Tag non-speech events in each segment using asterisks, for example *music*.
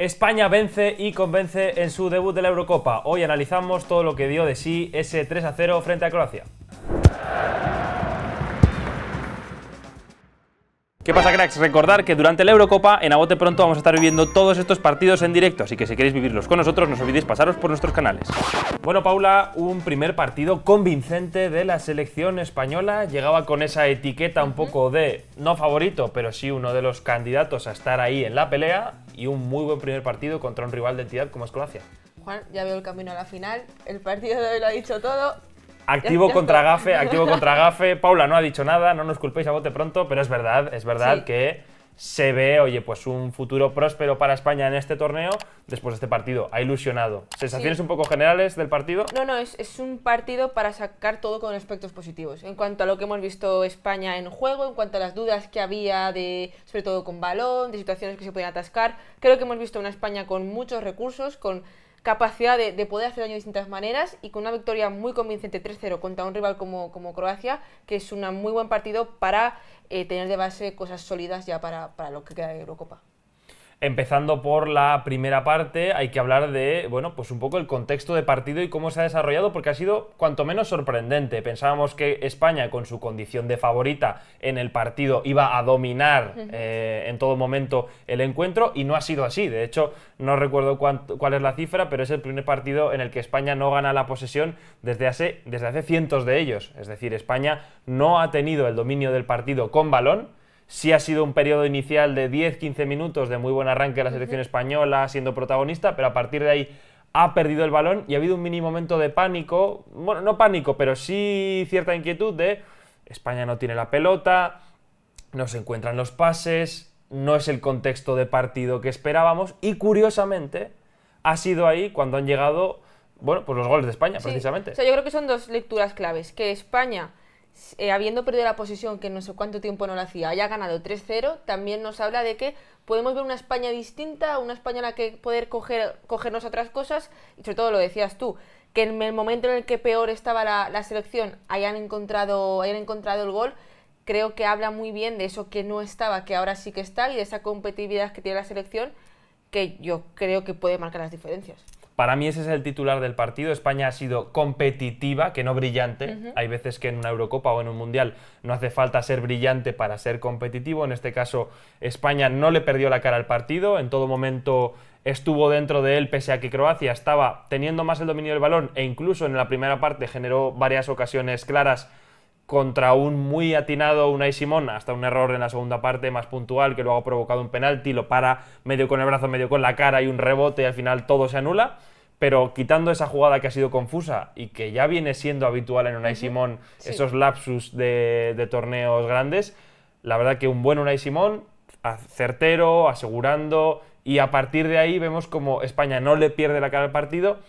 España vence y convence en su debut de la Eurocopa. Hoy analizamos todo lo que dio de sí ese 3 a 0 frente a Croacia. ¿Qué pasa, cracks? Recordar que durante la Eurocopa en Abote Pronto vamos a estar viviendo todos estos partidos en directo, así que si queréis vivirlos con nosotros, no os olvidéis pasaros por nuestros canales. Bueno, Paula, un primer partido convincente de la selección española. Llegaba con esa etiqueta un poco de no favorito, pero sí uno de los candidatos a estar ahí en la pelea y un muy buen primer partido contra un rival de entidad como es Juan, ya veo el camino a la final. El partido de hoy lo ha dicho todo. Activo contra gafe, activo contra gafe. *laughs* Paula no ha dicho nada, no nos culpéis a bote pronto, pero es verdad, es verdad que se ve, oye, pues un futuro próspero para España en este torneo después de este partido. Ha ilusionado. ¿Sensaciones un poco generales del partido? No, no, es, es, un partido para sacar todo con aspectos positivos. En cuanto a lo que hemos visto España en juego, en cuanto a las dudas que había, de, sobre todo con balón, de situaciones que se podían atascar, creo que hemos visto una España con muchos recursos, con capacidad de, poder hacer daño de distintas maneras y con una victoria muy convincente 3-0 contra un rival como, Croacia, que es un muy buen partido para eh, tener de base cosas sólidas ya para, para lo que queda de Eurocopa. Empezando por la primera parte, hay que hablar de, bueno, pues un poco el contexto de partido y cómo se ha desarrollado, porque ha sido cuanto menos sorprendente. Pensábamos que España, con su condición de favorita en el partido, iba a dominar eh, en todo momento el encuentro y no ha sido así. De hecho, no recuerdo cuál es la cifra, pero es el primer partido en el que España no gana la posesión desde hace, desde hace cientos de ellos. Es decir, España no ha tenido el dominio del partido con balón Sí ha sido un periodo inicial de 10-15 minutos de muy buen arranque de la selección española, siendo protagonista, pero a partir de ahí ha perdido el balón y ha habido un mini momento de pánico, bueno, no pánico, pero sí cierta inquietud de España no tiene la pelota, no se encuentran los pases, no es el contexto de partido que esperábamos y curiosamente ha sido ahí cuando han llegado, bueno, pues los goles de España precisamente. yo creo que son dos lecturas claves, que España eh, habiendo perdido la posición que no sé cuánto tiempo no la hacía, haya ganado 3-0, también nos habla de que podemos ver una España distinta, una España en la que poder coger, cogernos otras cosas, y sobre todo lo decías tú, que en el momento en el que peor estaba la, selección hayan encontrado, hayan encontrado el gol, creo que habla muy bien de eso que no estaba, que ahora sí que está, y de esa competitividad que tiene la selección, que yo creo que puede marcar las diferencias. Para mí ese es el titular del partido. España ha sido competitiva, que no brillante. Hay veces que en una Eurocopa o en un Mundial no hace falta ser brillante para ser competitivo. En este caso, España no le perdió la cara al partido. En todo momento estuvo dentro de él, pese a que Croacia estaba teniendo más el dominio del balón e incluso en la primera parte generó varias ocasiones claras contra un muy atinado Unai Simón, hasta un error en la segunda parte más puntual que luego ha provocado un penalti, lo para medio con el brazo, medio con la cara y un rebote y al final todo se anula. Pero quitando esa jugada que ha sido confusa y que ya viene siendo habitual en Unai Simón, esos lapsus de, de, torneos grandes, la verdad que un buen Unai Simón, certero, asegurando, y a partir de ahí vemos como España no le pierde la cara al partido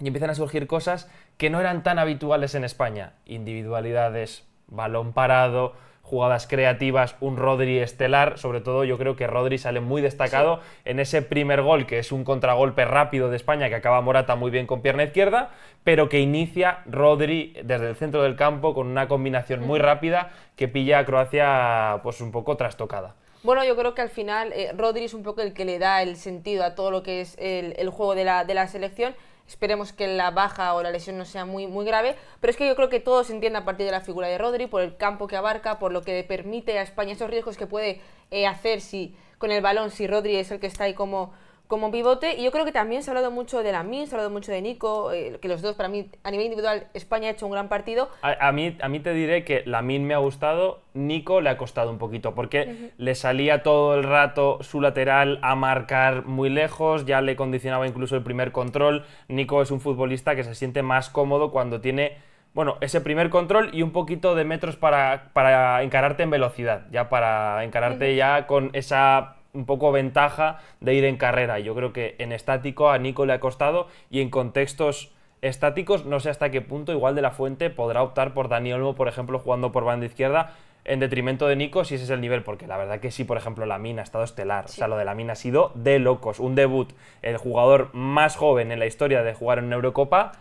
y empiezan a surgir cosas que no eran tan habituales en España. Individualidades, balón parado, jugadas creativas, un Rodri estelar, sobre todo yo creo que Rodri sale muy destacado en ese primer gol, que es un contragolpe rápido de España que acaba Morata muy bien con pierna izquierda, pero que inicia Rodri desde el centro del campo con una combinación muy rápida que pilla a Croacia pues un poco trastocada. Bueno, yo creo que al final eh, Rodri es un poco el que le da el sentido a todo lo que es el, juego de la, de la selección. Esperemos que la baja o la lesión no sea muy, muy grave, pero es que yo creo que todo se entiende a partir de la figura de Rodri, por el campo que abarca, por lo que permite a España, esos riesgos que puede eh, hacer si, con el balón, si Rodri es el que está ahí como como pivote. Y yo creo que también se ha hablado mucho de min, se ha hablado mucho de Nico, eh, que los dos para mí, a nivel individual, España ha hecho un gran partido. A, mí, a mí te diré que min me ha gustado, Nico le ha costado un poquito, porque le salía todo el rato su lateral a marcar muy lejos, ya le condicionaba incluso el primer control. Nico es un futbolista que se siente más cómodo cuando tiene bueno, ese primer control y un poquito de metros para, para encararte en velocidad, ya para encararte ya con esa un poco ventaja de ir en carrera. Yo creo que en estático a Nico le ha costado y en contextos estáticos no sé hasta qué punto igual de la fuente podrá optar por Dani Olmo, por ejemplo, jugando por banda izquierda en detrimento de Nico si ese es el nivel, porque la verdad que sí, por ejemplo, la mina ha estado estelar. O sea, lo de la mina ha sido de locos. Un debut, el jugador más joven en la historia de jugar en Eurocopa.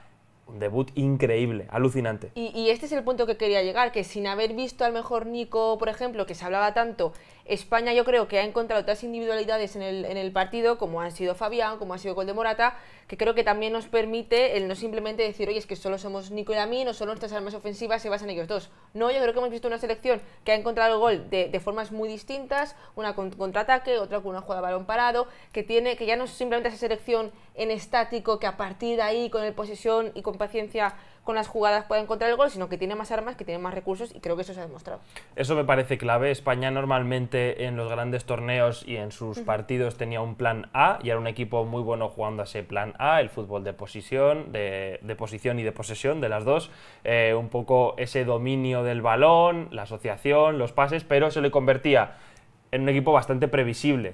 Un debut increíble, alucinante. Y, y, este es el punto que quería llegar, que sin haber visto al mejor Nico, por ejemplo, que se hablaba tanto España yo creo que ha encontrado otras individualidades en el, partido, como han sido Fabián, como ha sido Gol de Morata, que creo que también nos permite el no simplemente decir, oye, es que solo somos Nico y a no solo nuestras armas ofensivas se basan en ellos dos. No, yo creo que hemos visto una selección que ha encontrado el gol de, formas muy distintas, una con contraataque, otra con una jugada balón parado, que, tiene, que ya no es simplemente esa selección en estático, que a partir de ahí, con el posesión y con paciencia con las jugadas puede encontrar el gol, sino que tiene más armas, que tiene más recursos y creo que eso se ha demostrado. Eso me parece clave. España normalmente en los grandes torneos y en sus partidos tenía un plan A y era un equipo muy bueno jugando a ese plan A, el fútbol de posición, de, posición y de posesión de las dos, eh, un poco ese dominio del balón, la asociación, los pases, pero se le convertía en un equipo bastante previsible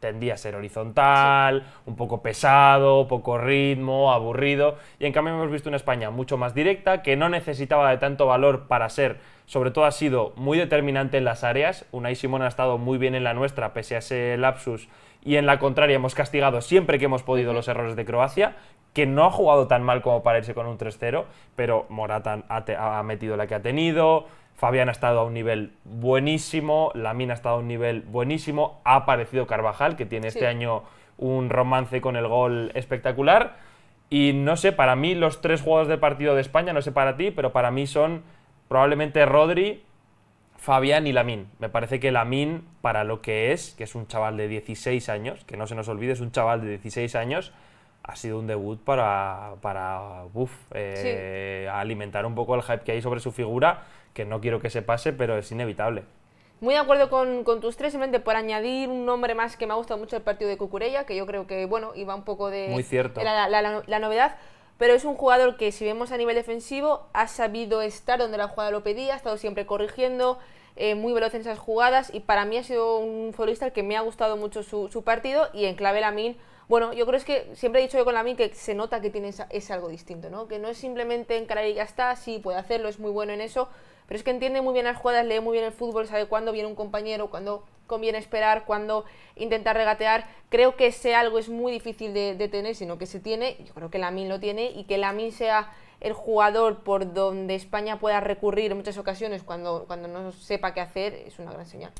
tendía a ser horizontal, un poco pesado, poco ritmo, aburrido. Y en cambio hemos visto una España mucho más directa, que no necesitaba de tanto valor para ser, sobre todo ha sido muy determinante en las áreas. Unai Simón ha estado muy bien en la nuestra, pese a ese lapsus. Y en la contraria, hemos castigado siempre que hemos podido los errores de Croacia, que no ha jugado tan mal como para irse con un 3-0, pero Morata ha metido la que ha tenido. Fabián ha estado a un nivel buenísimo, Lamín ha estado a un nivel buenísimo, ha aparecido Carvajal, que tiene este año un romance con el gol espectacular. Y no sé, para mí los tres jugadores de partido de España, no sé para ti, pero para mí son probablemente Rodri, Fabián y Lamín. Me parece que Lamín, para lo que es, que es un chaval de 16 años, que no se nos olvide, es un chaval de 16 años, ha sido un debut para, para eh, alimentar un poco el hype que hay sobre su figura, que no quiero que se pase, pero es inevitable. Muy de acuerdo con, tus tres, simplemente por añadir un nombre más que me ha gustado mucho el partido de Cucurella, que yo creo que, bueno, iba un poco de... La, la, la, novedad, pero es un jugador que, si vemos a nivel defensivo, ha sabido estar donde la jugada lo pedía, ha estado siempre corrigiendo, eh, muy veloz en esas jugadas y para mí ha sido un futbolista que me ha gustado mucho su, partido y en clave min bueno, yo creo es que siempre he dicho yo con min que se nota que tiene ese algo distinto, ¿no? Que no es simplemente encarar y ya está, sí puede hacerlo, es muy bueno en eso, pero es que entiende muy bien las jugadas, lee muy bien el fútbol, sabe cuándo viene un compañero, cuándo conviene esperar, Cuándo intentar regatear. Creo que ese algo es muy difícil de, tener, sino que se tiene, yo creo que la min lo tiene, y que la min sea el jugador por donde España pueda recurrir en muchas ocasiones cuando, cuando no sepa qué hacer es una gran señal.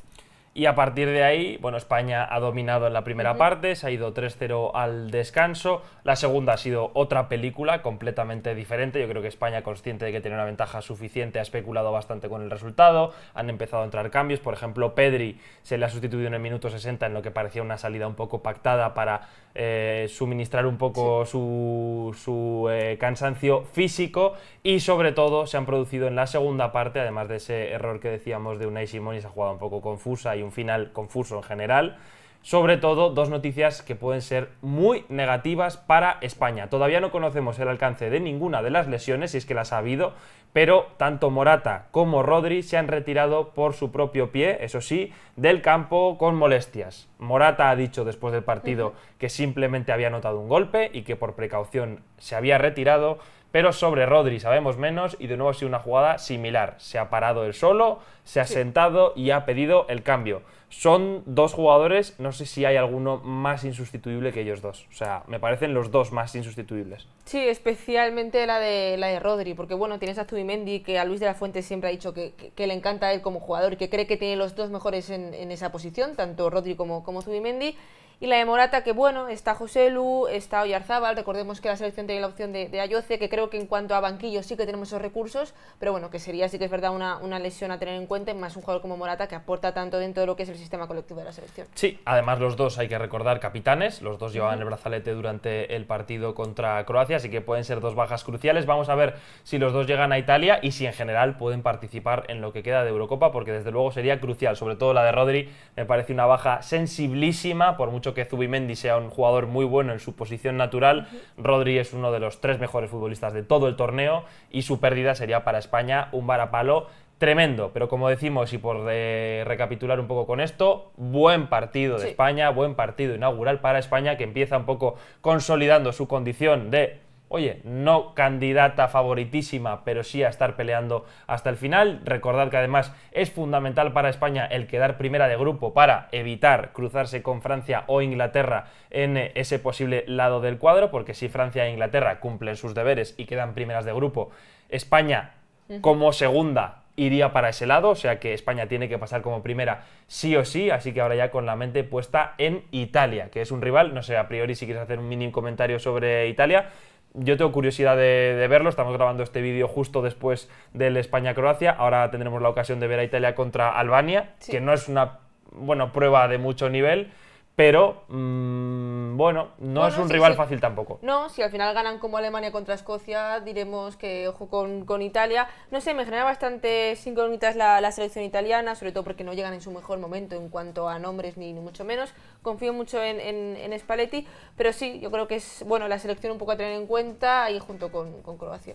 Y a partir de ahí, bueno, España ha dominado en la primera parte, se ha ido 3-0 al descanso. La segunda ha sido otra película completamente diferente. Yo creo que España, consciente de que tiene una ventaja suficiente, ha especulado bastante con el resultado. Han empezado a entrar cambios. Por ejemplo, Pedri se le ha sustituido en el minuto 60 en lo que parecía una salida un poco pactada para eh, suministrar un poco su, eh, cansancio físico. Y sobre todo, se han producido en la segunda parte, además de ese error que decíamos de Unai Simón, y se ha jugado un poco confusa y un final confuso en general. Sobre todo, dos noticias que pueden ser muy negativas para España. Todavía no conocemos el alcance de ninguna de las lesiones, si es que las ha habido, pero tanto Morata como Rodri se han retirado por su propio pie, eso sí, del campo con molestias. Morata ha dicho después del partido que simplemente había notado un golpe y que por precaución se había retirado. Pero sobre Rodri sabemos menos y de nuevo ha sido una jugada similar. Se ha parado el solo, se ha sentado y ha pedido el cambio. Son dos jugadores, no sé si hay alguno más insustituible que ellos dos. O sea, me parecen los dos más insustituibles. Sí, especialmente la de, la de Rodri, porque bueno, tienes a Zubimendi, que a Luis de la Fuente siempre ha dicho que, le encanta él como jugador y que cree que tiene los dos mejores en, esa posición, tanto Rodri como, como Zubimendi. Y la de Morata, que bueno, está José Lu, está Oyarzábal, recordemos que la selección tiene la opción de, de, Ayoce, que creo que en cuanto a banquillo sí que tenemos esos recursos, pero bueno, que sería sí que es verdad una, lesión a tener en cuenta, más un jugador como Morata que aporta tanto dentro de lo que es el sistema colectivo de la selección. Sí, además los dos, hay que recordar, capitanes, los dos llevaban el brazalete durante el partido contra Croacia, así que pueden ser dos bajas cruciales. Vamos a ver si los dos llegan a Italia y si en general pueden participar en lo que queda de Eurocopa, porque desde luego sería crucial, sobre todo la de Rodri, me parece una baja sensibilísima por mucho que Zubimendi sea un jugador muy bueno en su posición natural. Rodri es uno de los tres mejores futbolistas de todo el torneo y su pérdida sería para España un varapalo tremendo. Pero como decimos, y por eh, recapitular un poco con esto, buen partido de España, buen partido inaugural para España que empieza un poco consolidando su condición de oye, no candidata favoritísima, pero sí a estar peleando hasta el final. Recordad que además es fundamental para España el quedar primera de grupo para evitar cruzarse con Francia o Inglaterra en eh, ese posible lado del cuadro, porque si Francia e Inglaterra cumplen sus deberes y quedan primeras de grupo, España como segunda iría para ese lado, o sea que España tiene que pasar como primera sí o sí, así que ahora ya con la mente puesta en Italia, que es un rival, no sé, a priori si quieres hacer un mini comentario sobre Italia, yo tengo curiosidad de, verlo, estamos grabando este vídeo justo después del España-Croacia, ahora tendremos la ocasión de ver a Italia contra Albania, que no es una buena prueba de mucho nivel, pero, mm, bueno, no es un rival fácil tampoco. No, si al final ganan como Alemania contra Escocia, diremos que ojo con, Italia. No sé, me genera bastante incógnitas la, selección italiana, sobre todo porque no llegan en su mejor momento en cuanto a nombres, ni, mucho menos. Confío mucho en, en, Spalletti, pero sí, yo creo que es bueno la selección un poco a tener en cuenta y junto con, con Croacia.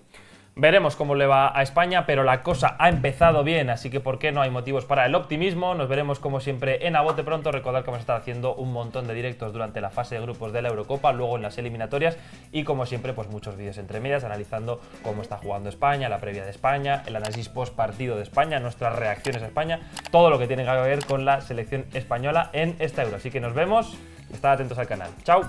Veremos cómo le va a España, pero la cosa ha empezado bien, así que por qué no hay motivos para el optimismo. Nos veremos como siempre en Abote pronto. Recordar que vamos a estar haciendo un montón de directos durante la fase de grupos de la Eurocopa, luego en las eliminatorias y como siempre pues muchos vídeos entre medias analizando cómo está jugando España, la previa de España, el análisis post partido de España, nuestras reacciones a España, todo lo que tiene que ver con la selección española en esta Euro. Así que nos vemos, estad atentos al canal. ¡Chao!